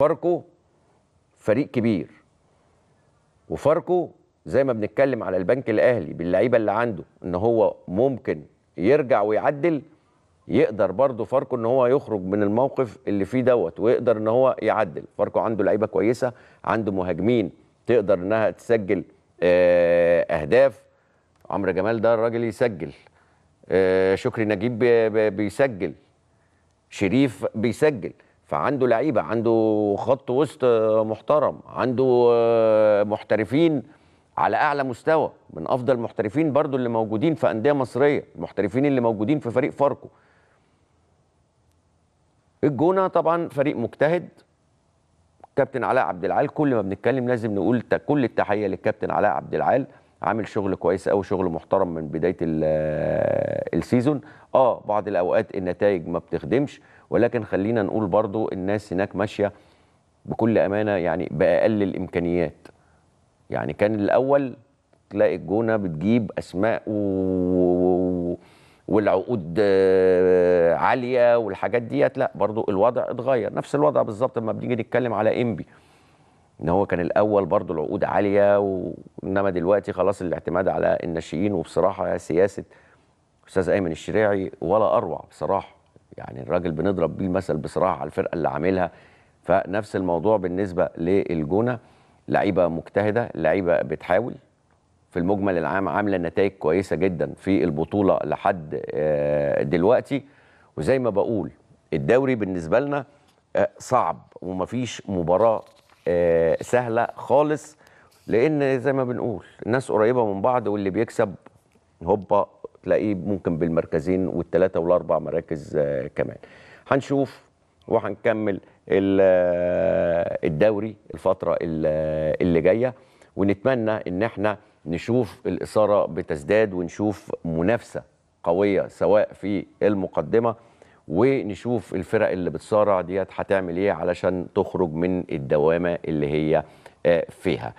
فاركو فريق كبير وفاركو زي ما بنتكلم على البنك الاهلي باللعيبه اللي عنده ان هو ممكن يرجع ويعدل يقدر برضه فاركو ان هو يخرج من الموقف اللي فيه دوت ويقدر ان هو يعدل فاركو عنده لعيبه كويسه عنده مهاجمين تقدر انها تسجل آه، اهداف عمرو جمال ده الراجل يسجل آه، شكري نجيب بيسجل شريف بيسجل فعنده لعيبه عنده خط وسط آه، محترم عنده آه، محترفين على اعلى مستوى من افضل المحترفين برضو اللي موجودين في انديه مصريه المحترفين اللي موجودين في فريق فاركو الجونه طبعا فريق مجتهد كابتن علاء عبد العال كل ما بنتكلم لازم نقول كل التحيه للكابتن علاء عبد العال عامل شغل كويس قوي شغل محترم من بدايه آه، السيزون اه بعض الاوقات النتائج ما بتخدمش ولكن خلينا نقول برضو الناس هناك ماشيه بكل امانه يعني باقل الامكانيات يعني كان الاول تلاقي الجونه بتجيب اسماء و... والعقود آه، عاليه والحاجات ديت لا برضو الوضع اتغير نفس الوضع بالظبط لما بنيجي نتكلم على انبي ان هو كان الاول برضو العقود عاليه وانما دلوقتي خلاص الاعتماد على الناشئين وبصراحه سياسه استاذ ايمن الشريعي ولا اروع بصراحه يعني الراجل بنضرب بيه المثل بصراحه على الفرقه اللي عاملها فنفس الموضوع بالنسبه للجونه لعيبه مجتهده لعيبه بتحاول في المجمل العام عامله نتائج كويسه جدا في البطوله لحد آه، دلوقتي وزي ما بقول الدوري بالنسبه لنا آه، صعب ومفيش مباراه آه، سهله خالص لان زي ما بنقول الناس قريبه من بعض واللي بيكسب هوبا تلاقيه ممكن بالمركزين والثلاثه والاربع مراكز آه، كمان هنشوف وهنكمل آه، الدوري الفتره آه، اللي جايه ونتمنى ان احنا نشوف الاثاره بتزداد ونشوف منافسه قويه سواء في المقدمه ونشوف الفرق اللي بتصارع ديت هتعمل ايه علشان تخرج من الدوامه اللي هي فيها